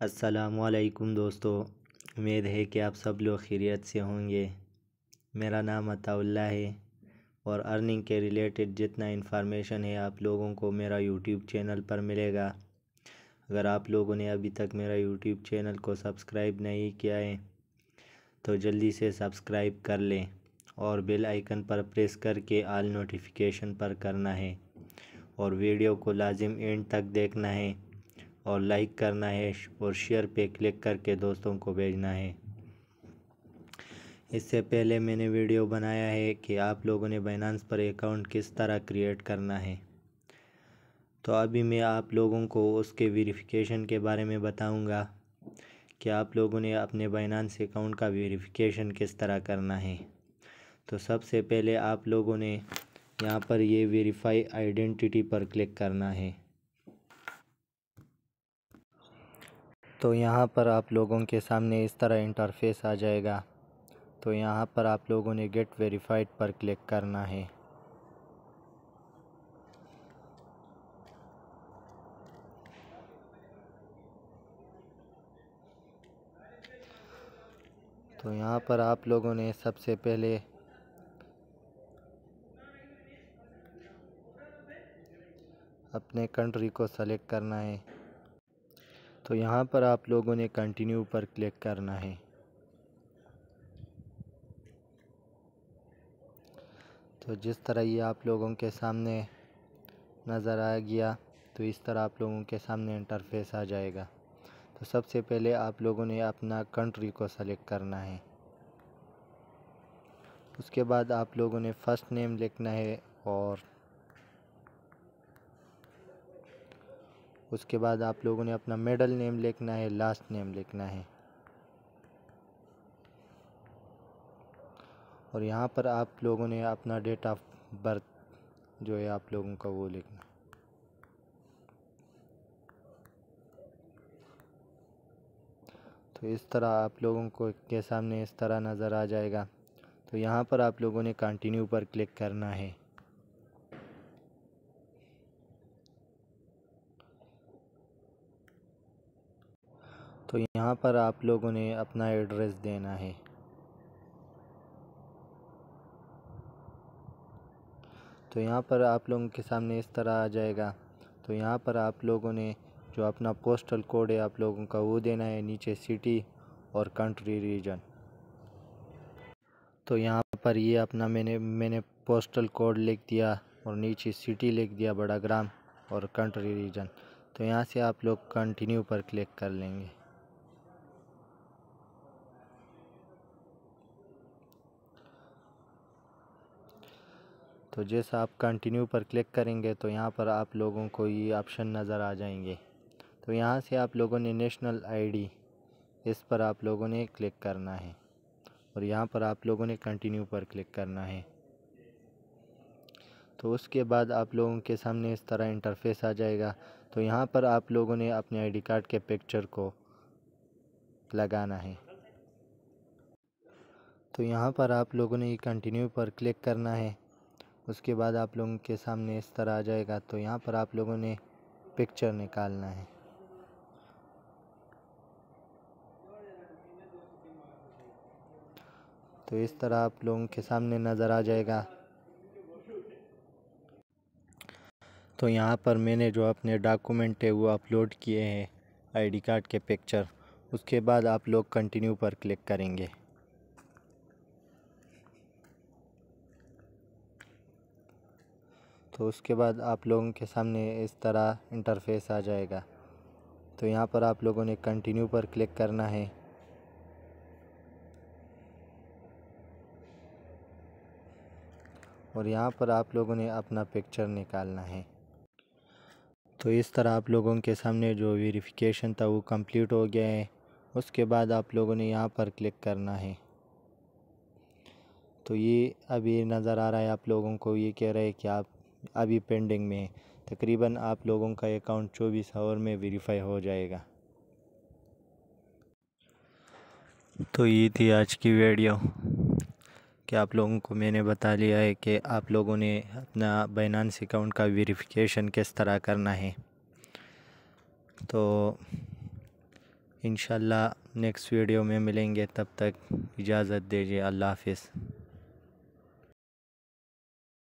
असलकुम दोस्तों उम्मीद है कि आप सब लोग खैरियत से होंगे मेरा नाम अताउल्ला है और अर्निंग के रिलेटेड जितना इन्फॉर्मेशन है आप लोगों को मेरा यूट्यूब चैनल पर मिलेगा अगर आप लोगों ने अभी तक मेरा यूट्यूब चैनल को सब्सक्राइब नहीं किया है तो जल्दी से सब्सक्राइब कर लें और बेल आइकन पर प्रेस करके आल नोटिफिकेशन पर करना है और वीडियो को लाजिम एंड तक देखना है और लाइक करना है और शेयर पे क्लिक करके दोस्तों को भेजना है इससे पहले मैंने वीडियो बनाया है कि आप लोगों ने बैनानस पर अकाउंट किस तरह क्रिएट करना है तो अभी मैं आप लोगों को उसके वेरिफिकेशन के बारे में बताऊंगा कि आप लोगों ने अपने बैनानस अकाउंट का वेरिफिकेशन किस तरह करना है तो सबसे पहले आप लोगों ने यहाँ पर ये वेरीफाई आइडेंटिटी पर क्लिक करना है तो यहाँ पर आप लोगों के सामने इस तरह इंटरफेस आ जाएगा तो यहाँ पर आप लोगों ने गेट वेरीफाइड पर क्लिक करना है तो यहाँ पर आप लोगों ने सबसे पहले अपने कंट्री को सेलेक्ट करना है तो यहाँ पर आप लोगों ने कंटिन्यू पर क्लिक करना है तो जिस तरह ये आप लोगों के सामने नज़र आ गया तो इस तरह आप लोगों के सामने इंटरफेस आ जाएगा तो सबसे पहले आप लोगों ने अपना कंट्री को सेलेक्ट करना है उसके बाद आप लोगों ने फ़र्स्ट नेम लिखना है और उसके बाद आप लोगों ने अपना मेडल नेम लिखना है लास्ट नेम लिखना है और यहाँ पर आप लोगों ने अपना डेट ऑफ बर्थ जो है आप लोगों का वो लिखना तो इस तरह आप लोगों को के सामने इस तरह नज़र आ जाएगा तो यहाँ पर आप लोगों ने कंटिन्यू पर क्लिक करना है तो यहाँ पर आप लोगों ने अपना एड्रेस देना है तो यहाँ पर आप लोगों के सामने इस तरह आ जाएगा तो यहाँ पर आप लोगों ने जो अपना पोस्टल कोड है आप लोगों का वो देना है नीचे सिटी और कंट्री रीजन तो यहाँ पर ये अपना मैंने मैंने पोस्टल कोड लिख दिया और नीचे सिटी लिख दिया बड़ा ग्राम और कंट्री रीजन तो यहाँ से आप लोग कंटिन्यू पर क्लिक कर लेंगे तो जैसा आप कंटिन्यू पर क्लिक करेंगे तो यहाँ पर आप लोगों को ये ऑप्शन नज़र आ जाएंगे तो यहाँ से आप लोगों ने नेशनल आईडी इस पर आप लोगों ने क्लिक करना है और यहाँ पर आप लोगों ने कंटिन्यू पर क्लिक करना है तो उसके बाद आप लोगों के सामने इस तरह इंटरफेस आ जाएगा तो यहाँ पर आप लोगों ने अपने आईडी कार्ड के पिक्चर को लगाना है तो यहाँ पर आप लोगों ने कंटिन्यू पर क्लिक करना है उसके बाद आप लोगों के सामने इस तरह आ जाएगा तो यहाँ पर आप लोगों ने पिक्चर निकालना है तो इस तरह आप लोगों के सामने नज़र आ जाएगा तो यहाँ पर मैंने जो अपने डॉक्यूमेंट है वो अपलोड किए हैं आईडी कार्ड के पिक्चर उसके बाद आप लोग कंटिन्यू पर क्लिक करेंगे तो उसके बाद आप लोगों के सामने इस तरह इंटरफेस आ जाएगा तो यहाँ पर आप लोगों ने कंटिन्यू पर क्लिक करना है और यहाँ पर आप लोगों ने अपना पिक्चर निकालना है तो इस तरह आप लोगों के सामने जो वेरिफिकेशन था वो कंप्लीट हो गया है उसके बाद आप लोगों ने यहाँ पर क्लिक करना है तो ये अभी नज़र आ रहा है आप लोगों को ये कह रहे हैं कि आप अभी पेंडिंग में है तकरीबन आप लोगों का अकाउंट चौबीस आवर में वेरीफाई हो जाएगा तो ये थी आज की वीडियो कि आप लोगों को मैंने बता लिया है कि आप लोगों ने अपना बैनानस अकाउंट का वेरिफिकेशन किस तरह करना है तो इन नेक्स्ट वीडियो में मिलेंगे तब तक इजाज़त दीजिए अल्लाह हाफिज़